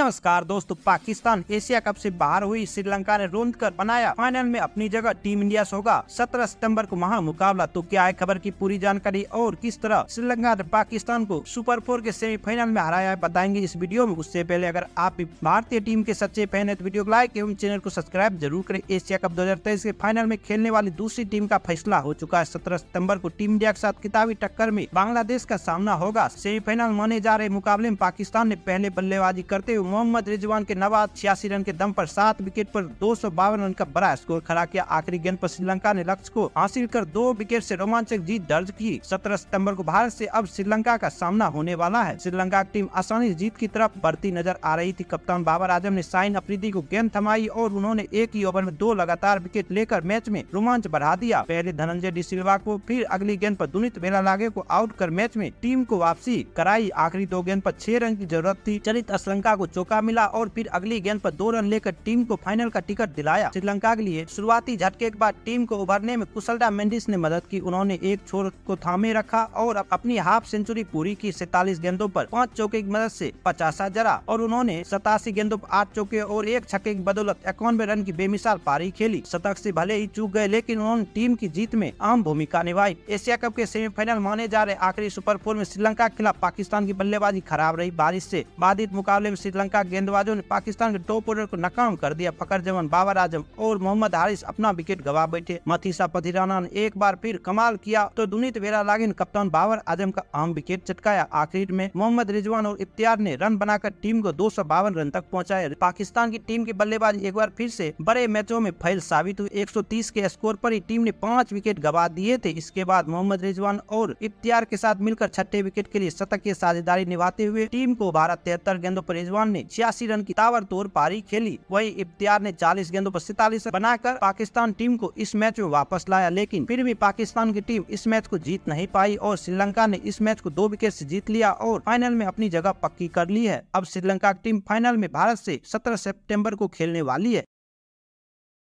नमस्कार दोस्तों Pakistan Asia cup से बाहर हुई श्रीलंका ने रोंद कर बनाया फाइनल में अपनी जगह टीम इंडिया से होगा 17 सितंबर को महा मुकाबला तो क्या है खबर की पूरी जानकारी और किस तरह श्रीलंका ने पाकिस्तान को सुपर फोर के सेमीफाइनल में हराया है बताएंगे इस वीडियो में उससे पहले अगर आप भारतीय टीम के सच्चे फैन है तो वीडियो को लाइक एवं चैनल को सब्सक्राइब जरूर करें एशिया कप दो के फाइनल में खेलने वाली दूसरी टीम का फैसला हो चुका है सत्रह सितम्बर को टीम इंडिया के साथ किताबी टक्कर में बांग्लादेश का सामना होगा सेमीफाइनल माने जा रहे मुकाबले में पाकिस्तान ने पहले बल्लेबाजी करते हुए मोहम्मद रिजवान के नवाद छियासी रन के दम पर सात विकेट पर दो रन का बड़ा स्कोर खड़ा किया आखिरी गेंद पर श्रीलंका ने लक्ष्य को हासिल कर दो विकेट से रोमांचक जीत दर्ज की सत्रह सितम्बर को भारत से अब श्रीलंका का सामना होने वाला है श्रीलंका टीम आसानी जीत की तरफ बढ़ती नजर आ रही थी कप्तान बाबर आजम ने साइन अफरीदी को गेंद थमाई और उन्होंने एक ही ओवर में दो लगातार विकेट लेकर मैच में रोमांच बढ़ा दिया पहले धनंजय डी सिल्वा को फिर अगली गेंद आरोप दुनित लागे को आउट कर मैच में टीम को वापसी कराई आखिरी दो गेंद आरोप छह रन की जरूरत थी चरित श्रीलंका को चौका मिला और फिर अगली गेंद पर दो रन लेकर टीम को फाइनल का टिकट दिलाया श्रीलंका के लिए शुरुआती झटके के बाद टीम को उभरने में कुशलडा मेंडिस ने मदद की उन्होंने एक छोर को थामे रखा और अपनी हाफ सेंचुरी पूरी की सैतालीस गेंदों पर पांच चौके की मदद से पचासा जरा और उन्होंने सतासी गेंदों पर आठ चौके और एक छक्के की बदौलत इक्यानवे रन की बेमिसाल पारी खेली शतक से भले ही चूक गए लेकिन उन्होंने टीम की जीत में अहम भूमिका निभाई एशिया कप के सेमीफाइनल माने जा रहे आखिरी सुपर फोर में श्रीलंका के खिलाफ पाकिस्तान की बल्लेबाजी खराब रही बारिश से बाधित मुकाबले में श्रीलंका श्रीलंका गेंदबाजों ने पाकिस्तान के टॉप ऑर्डर को नाकाम कर दिया फकर जमन बाबर आजम और मोहम्मद हारिस अपना विकेट गवा बैठे मथीसा पथिराना ने एक बार फिर कमाल किया तो दुनित वेरा लागिन कप्तान बाबर आजम का अहम विकेट चटकाया आखिर में मोहम्मद रिजवान और इफ्तियार ने रन बनाकर टीम को दो रन तक पहुँचाया पाकिस्तान की टीम की बल्लेबाजी एक बार फिर से बड़े मैचों में फैल साबित हुई तीस के स्कोर पर ही टीम ने पाँच विकेट गवा दिए थे इसके बाद मोहम्मद रिजवान और इफ्तियार के साथ मिलकर छठे विकेट के लिए शतक की साझेदारी निभाते हुए टीम को भारत तिहत्तर गेंदों पर रिजवान ने ने छियासी रन की तावर तोड़ पारी खेली वही इफ्तियार ने चालीस गेंदों आरोप सैतालीस रन बनाकर पाकिस्तान टीम को इस मैच में वापस लाया लेकिन फिर भी पाकिस्तान की टीम इस मैच को जीत नहीं पाई और श्रीलंका ने इस मैच को दो विकेट ऐसी जीत लिया और फाइनल में अपनी जगह पक्की कर ली है अब श्रीलंका की टीम फाइनल में भारत ऐसी सत्रह सेप्टेम्बर को खेलने वाली है